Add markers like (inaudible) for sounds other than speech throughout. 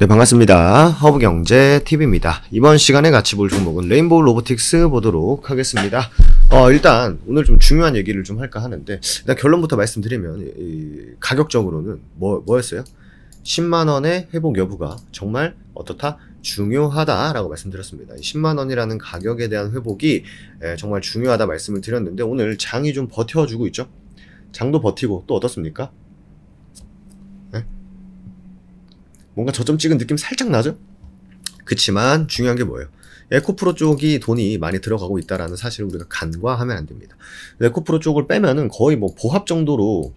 네 반갑습니다 허브경제TV입니다 이번 시간에 같이 볼 종목은 레인보우 로보틱스 보도록 하겠습니다 어 일단 오늘 좀 중요한 얘기를 좀 할까 하는데 일단 결론부터 말씀드리면 이, 가격적으로는 뭐, 뭐였어요? 10만원의 회복 여부가 정말 어떻다? 중요하다라고 말씀드렸습니다. 10만원이라는 가격에 대한 회복이 에, 예, 정말 중요하다 말씀을 드렸는데 오늘 장이 좀 버텨주고 있죠? 장도 버티고 또 어떻습니까? 뭔가 저점 찍은 느낌 살짝 나죠? 그치만 중요한 게 뭐예요? 에코프로 쪽이 돈이 많이 들어가고 있다라는 사실을 우리가 간과하면 안 됩니다. 에코프로 쪽을 빼면은 거의 뭐 보합 정도로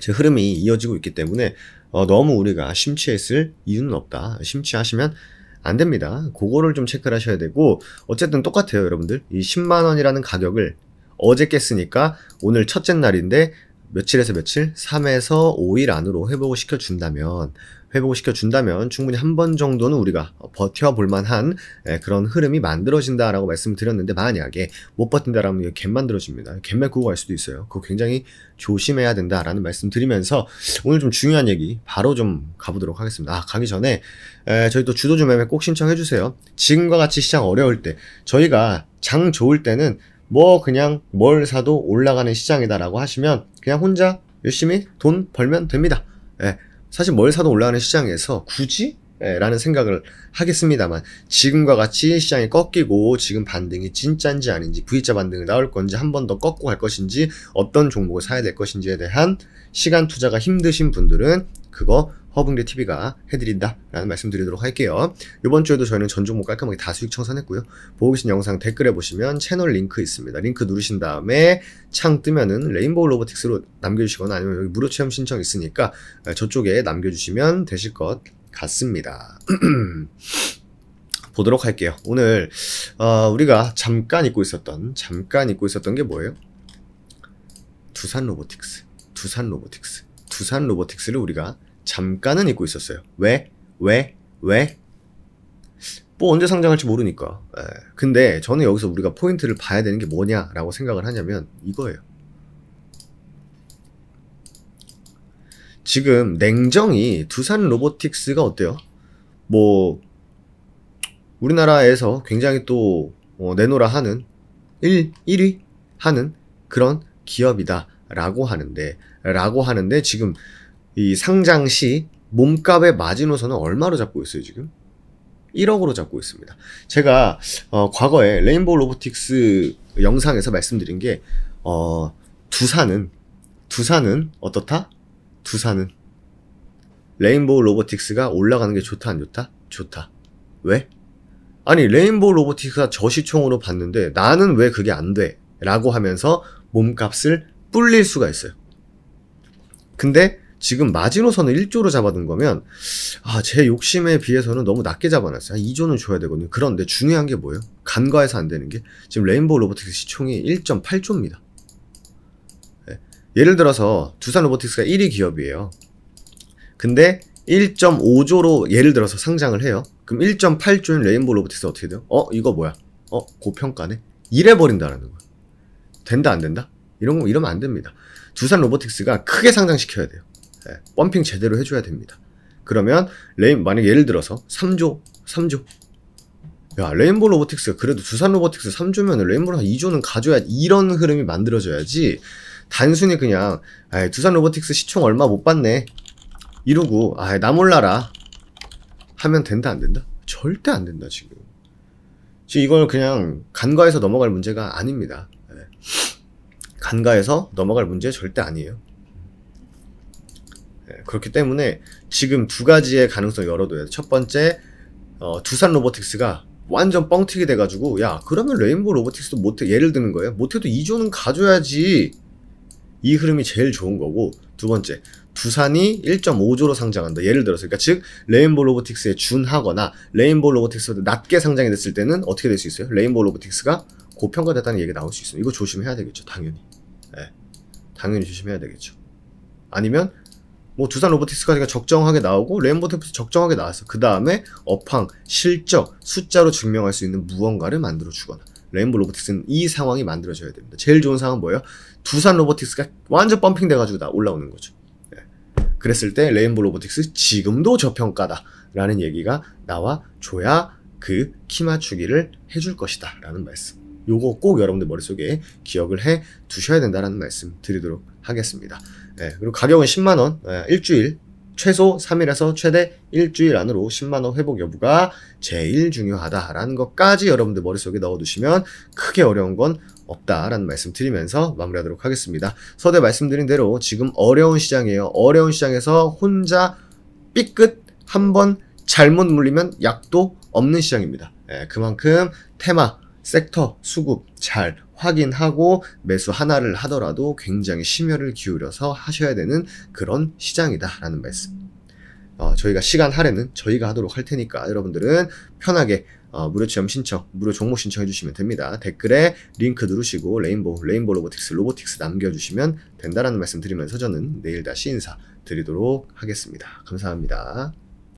제 흐름이 이어지고 있기 때문에 어, 너무 우리가 심취했을 이유는 없다. 심취하시면 안 됩니다. 그거를 좀 체크를 하셔야 되고 어쨌든 똑같아요, 여러분들. 이 10만 원이라는 가격을 어제 깼으니까 오늘 첫째 날인데 며칠에서 며칠, 3에서 5일 안으로 회복을 시켜준다면, 회복을 시켜준다면 충분히 한 번 정도는 우리가 버텨볼 만한 예, 그런 흐름이 만들어진다라고 말씀을 드렸는데, 만약에 못 버틴다라면 이거 갭 만들어집니다. 갭메구고갈 수도 있어요. 그거 굉장히 조심해야 된다라는 말씀 드리면서 오늘 좀 중요한 얘기 바로 좀 가보도록 하겠습니다. 아, 가기 전에 예, 저희 또 주도 좀 매매 꼭 신청해주세요. 지금과 같이 시장 어려울 때, 저희가 장 좋을 때는 뭐 그냥 뭘 사도 올라가는 시장이다라고 하시면 그냥 혼자 열심히 돈 벌면 됩니다. 예, 사실 뭘 사도 올라가는 시장에서 굳이 예, 라는 생각을 하겠습니다만 지금과 같이 시장이 꺾이고 지금 반등이 진짜인지 아닌지 V자 반등이 나올 건지 한 번 더 꺾고 갈 것인지 어떤 종목을 사야 될 것인지에 대한 시간 투자가 힘드신 분들은 그거 허붕응대 TV가 해드린다라는 말씀드리도록 할게요. 이번 주에도 저희는 전 종목 깔끔하게 다 수익 청산했고요. 보고 계신 영상 댓글에 보시면 채널 링크 있습니다. 링크 누르신 다음에 창 뜨면은 레인보우 로보틱스로 남겨주시거나 아니면 여기 무료 체험 신청 있으니까 저쪽에 남겨주시면 되실 것 같습니다. (clears throat) 보도록 할게요. 오늘 어, 우리가 잠깐 잊고 있었던 잠깐 잊고 있었던 게 뭐예요? 두산 로보틱스, 두산 로보틱스, 두산 로보틱스를 우리가 잠깐은 잊고 있었어요. 왜? 왜? 왜? 뭐 언제 상장할지 모르니까. 에. 예. 근데 저는 여기서 우리가 포인트를 봐야 되는 게 뭐냐라고 생각을 하냐면 이거예요. 지금 냉정히 두산 로보틱스가 어때요? 뭐 우리나라에서 굉장히 또 어, 내놓으라 하는 1, 1위 하는 그런 기업이다 라고 하는데 라고 하는데 지금 이 상장 시 몸값의 마지노선은 얼마로 잡고 있어요, 지금? 1억으로 잡고 있습니다. 제가 어, 과거에 레인보우 로보틱스 영상에서 말씀드린 게 어, 두산은 두산은 어떻다? 두산은 레인보우 로보틱스가 올라가는 게 좋다 안 좋다? 좋다. 왜? 아니 레인보우 로보틱스가 저시총으로 봤는데 나는 왜 그게 안 돼? 라고 하면서 몸값을 불릴 수가 있어요. 근데 지금 마지노선을 1조로 잡아둔 거면 아, 제 욕심에 비해서는 너무 낮게 잡아놨어요. 한 2조는 줘야 되거든요. 그런데 중요한 게 뭐예요? 간과해서 안 되는 게 지금 레인보우 로보틱스 시총이 1.8조입니다. 예. 예를 들어서 두산 로보틱스가 1위 기업이에요. 근데 1.5조로 예를 들어서 상장을 해요. 그럼 1.8조인 레인보우 로보틱스 어떻게 돼요? 어? 이거 뭐야? 어? 고평가네? 이래버린다라는 거예요. 된다 안 된다? 이런 거 이러면 안 됩니다. 두산 로보틱스가 크게 상장시켜야 돼요. 네, 예, 펌핑 제대로 해줘야 됩니다. 그러면 레인 만약 예를 들어서 3조 3조 야 레인보 로보틱스 그래도 두산 로보틱스 3조면 레인보로 한 2조는 가져야 이런 흐름이 만들어져야지 단순히 그냥 아이, 두산 로보틱스 시총 얼마 못 받네 이러고 아이, 나 몰라라 하면 된다 안 된다? 절대 안 된다 지금 지금 이걸 그냥 간과해서 넘어갈 문제가 아닙니다 예. 간과해서 넘어갈 문제 절대 아니에요 네, 그렇기 때문에 지금 두 가지의 가능성 을 열어둬야 돼. 첫 번째, 어, 두산 로보틱스가 완전 뻥튀기 돼가지고 야 그러면 레인보우 로보틱스도 못해 예를 드는 거예요. 못해도 2조는 가져야지. 이 흐름이 제일 좋은 거고 두 번째 두산이 1.5조로 상장한다. 예를 들어서 그러니까 즉 레인보우 로보틱스에 준하거나 레인보우 로보틱스보다 낮게 상장이 됐을 때는 어떻게 될 수 있어요? 레인보우 로보틱스가 고평가됐다는 얘기가 나올 수 있어요. 이거 조심해야 되겠죠. 당연히. 네. 당연히 조심해야 되겠죠. 아니면 뭐 두산 로보틱스까지가 적정하게 나오고 레인보틱스 적정하게 나왔어. 그 다음에 업황, 실적, 숫자로 증명할 수 있는 무언가를 만들어 주거나 레인보 로보틱스는 이 상황이 만들어져야 됩니다. 제일 좋은 상황은 뭐예요? 두산 로보틱스가 완전 펌핑 돼가지고 나 올라오는 거죠. 네. 그랬을 때 레인보 로보틱스 지금도 저평가다 라는 얘기가 나와줘야 그 키 맞추기를 해줄 것이다 라는 말씀. 요거 꼭 여러분들 머릿속에 기억을 해 두셔야 된다라는 말씀 드리도록 하겠습니다. 네, 그리고 가격은 10만원, 일주일, 최소 3일에서 최대 일주일 안으로 10만원 회복 여부가 제일 중요하다라는 것까지 여러분들 머릿속에 넣어두시면 크게 어려운 건 없다라는 말씀 드리면서 마무리하도록 하겠습니다. 서대 말씀드린 대로 지금 어려운 시장이에요. 어려운 시장에서 혼자 삐끗 한번 잘못 물리면 약도 없는 시장입니다. 예, 그만큼 테마, 섹터, 수급 잘 확인하고 매수 하나를 하더라도 굉장히 심혈을 기울여서 하셔야 되는 그런 시장이다라는 말씀. 어, 저희가 시간 할애는 저희가 하도록 할 테니까 여러분들은 편하게 어, 무료 체험 신청, 무료 종목 신청해 주시면 됩니다. 댓글에 링크 누르시고 레인보우, 레인보우 로보틱스, 로보틱스 남겨주시면 된다라는 말씀 드리면서 저는 내일 다시 인사 드리도록 하겠습니다. 감사합니다.